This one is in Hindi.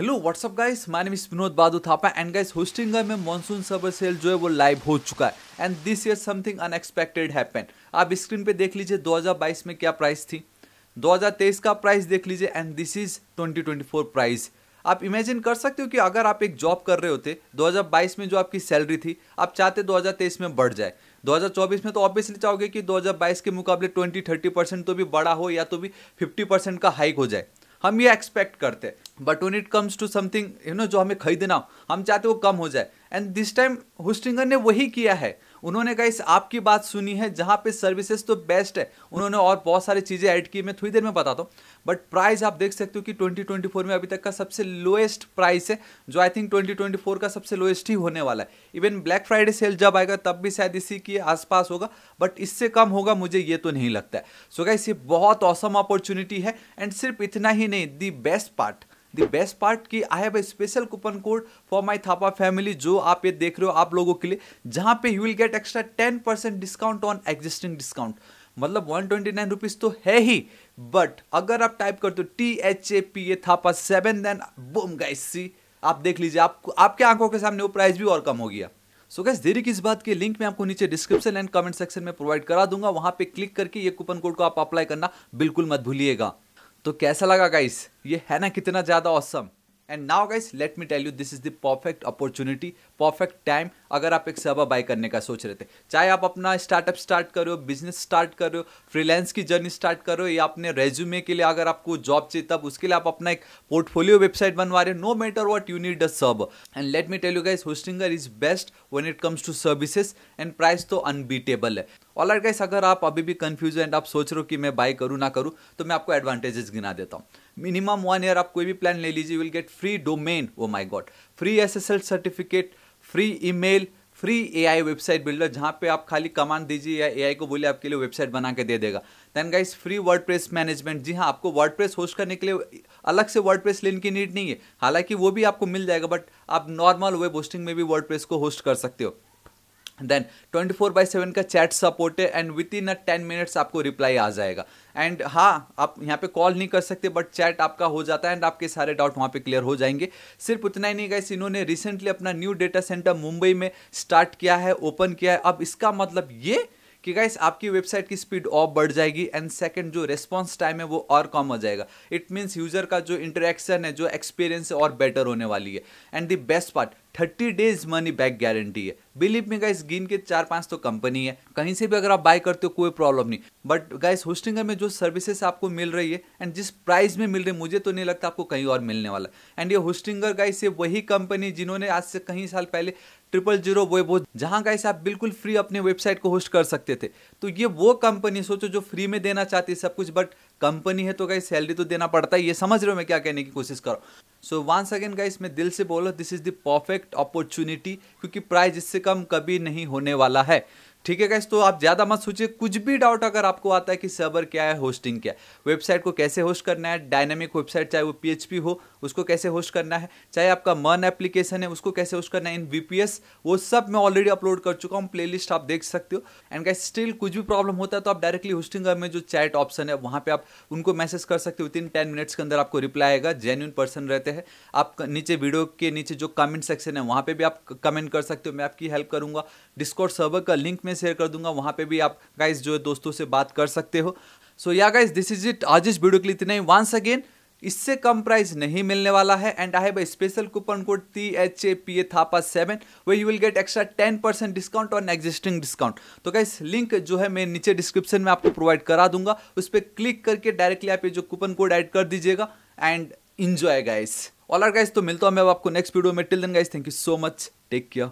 hello what's up guys my name is Vinod Badu Thapa and guys Hostinger में मॉनसून सबर सेल जो है वो लाइव हो चुका है and this year something unexpected happen आप स्क्रीन पे देख लीजिए 2022 में क्या प्राइस थी 2023 का प्राइस देख लीजिए एंड दिस इज 2024 प्राइस आप इमेजिन कर सकते हो कि अगर आप एक जॉब कर रहे होते 2022 में जो आपकी सैलरी थी आप चाहते 2023 में बढ़ जाए 2024 में तो ऑब्वियसली चाहोगे कि 2022 के मुकाबले 20-30 परसेंट तो भी बड़ा हो या तो भी 50 परसेंट का हाइक हो जाए हम ये एक्सपेक्ट करते हैं but when it comes to something you know जो हमें खरीदना हम चाहते वो कम हो जाए एंड दिस टाइम हुस्टिंगर ने वही किया है उन्होंने कहा इस आपकी बात सुनी है जहाँ पे सर्विसेज तो बेस्ट है उन्होंने और बहुत सारी चीज़ें ऐड की मैं थोड़ी देर में बताता हूँ बट प्राइस आप देख सकते हो कि 2024 में अभी तक का सबसे लोएस्ट प्राइस है जो आई थिंक 2024 का सबसे लोएस्ट ही होने वाला है इवन ब्लैक फ्राइडे सेल जब आएगा तब भी शायद इसी के आसपास होगा बट इससे कम होगा मुझे ये तो नहीं लगता है सो so गाइस ये बहुत औसम अपॉर्चुनिटी है एंड सिर्फ इतना ही नहीं the best part the best part की I have a special coupon code for my Thapa family जो आप ये देख रहे हो आप लोगों के लिए जहाँ पे you will get extra ten percent discount on existing discount मतलब वन ट्वेंटी नाइन रुपीज़ तो है ही बट अगर आप टाइप करते हो T H A P A Thapa seven then boom guys see आप देख लीजिए आप, आपके आंखों के सामने वो प्राइस भी और कम हो गया सो गैस देरी किस बात के लिंक मैं आपको नीचे डिस्क्रिप्शन एंड कमेंट सेक्शन में प्रोवाइड करा दूंगा वहां पे क्लिक करके ये कूपन कोड को आप अप्लाई करना बिल्कुल मत भूलिएगा तो कैसा लगा गाइस ये है ना कितना ज़्यादा awesome and now guys let me tell you this is the perfect opportunity perfect time अगर आप एक सर्वर बाय करने का सोच रहे थे चाहे आप अपना स्टार्टअप स्टार्ट करो बिजनेस स्टार्ट करो फ्रीलांस की जर्नी स्टार्ट करो या अपने रेज्यूमे के लिए अगर आपको जॉब चाहिए तब उसके लिए आप अपना एक पोर्टफोलियो वेबसाइट बनवा रहे हो no matter what you need a server and let me tell you guys Hostinger is best when it comes to services and price तो अनबीटेबल है और गाइस अगर आप अभी भी कन्फ्यूज एंड आप सोच रहे हो कि मैं बाई करूँ ना करूँ तो मैं आपको एडवांटेजेस गिना देता हूँ मिनिमम वन ईयर आप कोई भी प्लान ले लीजिए will get free domain oh my god free S S L certificate free email free A I website builder जहाँ पे आप खाली कमांड दीजिए या ए आई को बोलिए आपके लिए वेबसाइट बना के दे देगा then guys free WordPress management जी हाँ आपको वर्ड प्रेस होस्ट करने के लिए अलग से वर्ड प्रेस लेने की नीड नहीं है हालांकि वो भी आपको मिल जाएगा बट आप नॉर्मल वेब होस्टिंग में भी वर्ड प्रेस को होस्ट कर सकते हो देन 24 फोर बाई सेवन का चैट सपोर्ट है and within a ten minutes आपको रिप्लाई आ जाएगा एंड हाँ आप यहाँ पे कॉल नहीं कर सकते बट चैट आपका हो जाता है एंड आपके सारे डाउट वहाँ पे क्लियर हो जाएंगे सिर्फ उतना ही नहीं गए इन्होंने रिसेंटली अपना न्यू डेटा सेंटर मुंबई में स्टार्ट किया है ओपन किया है अब इसका मतलब ये कि गाइस आपकी वेबसाइट की स्पीड और बढ़ जाएगी एंड सेकंड जो रिस्पॉन्स टाइम है वो और कम हो जाएगा इट मीन्स यूज़र का जो इंटरेक्शन है जो एक्सपीरियंस है और बेटर होने वाली है and the best part thirty days money back guarantee है बिलीव में गाइस गिन के चार पांच तो कंपनी है कहीं से भी अगर आप बाय करते हो कोई प्रॉब्लम नहीं बट गाइस होस्टिंगर में जो सर्विसेस आपको मिल रही है एंड जिस प्राइस में मिल रही है मुझे तो नहीं लगता आपको कहीं और मिलने वाला एंड ये होस्टिंगर गाइस ये वही कंपनी जिन्होंने आज से कहीं साल पहले ट्रिपल जीरो वेबो जहाँ का आप बिल्कुल फ्री अपने वेबसाइट को होस्ट कर सकते थे तो ये वो कंपनी सोचो जो फ्री में देना चाहती है सब कुछ बट कंपनी है तो गाइस सैलरी तो देना पड़ता है ये समझ रहे हो मैं क्या कहने की कोशिश करो सो वंस अगेन गाइस मैं दिल से बोलो this is the perfect opportunity क्योंकि प्राइस इससे कम कभी नहीं होने वाला है ठीक है गाइस तो आप ज़्यादा मत सोचिए कुछ भी डाउट अगर आपको आता है कि सर्वर क्या है होस्टिंग क्या है वेबसाइट को कैसे होस्ट करना है डायनेमिक वेबसाइट चाहे वो पीएचपी हो उसको कैसे होस्ट करना है चाहे आपका मन एप्लीकेशन है उसको कैसे होस्ट करना है इन वी वो सब मैं ऑलरेडी अपलोड कर चुका हूँ प्लेलिस्ट आप देख सकते हो एंड कैसे स्टिल कुछ भी प्रॉब्लम होता है तो आप डायरेक्टली होस्टिंग में जो चैट ऑप्शन है वहाँ पर आप उनको मैसेज कर सकते हो विद इन टेन मिनट्स के अंदर आपको रिप्लाई आएगा जेन्यून पर्सन रहते हैं आप नीचे वीडियो के नीचे जो कमेंट सेक्शन है वहाँ पर भी आप कमेंट कर सकते हो मैं आपकी हेल्प करूँगा डिस्कॉर्ड सर्वर का लिंक मैं शेयर कर दूंगा वहाँ पर भी आप गाइज जो है दोस्तों से बात कर सकते हो सो yeah guys this is it आज इस वीडियो के लिए इतना ही वांस अगेन इससे कम प्राइस नहीं मिलने वाला है and I have special coupon code T H A P A Thapa seven where you will get extra ten percent discount on existing discount तो क्या लिंक जो है मैं नीचे डिस्क्रिप्शन में आपको प्रोवाइड करा दूंगा उस पर क्लिक करके डायरेक्टली आप ये जो कूपन कोड ऐड कर दीजिएगा and enjoy guys alright guys तो मिलता हूँ मैं अब आपको नेक्स्ट वीडियो में till then guys thank you so much take care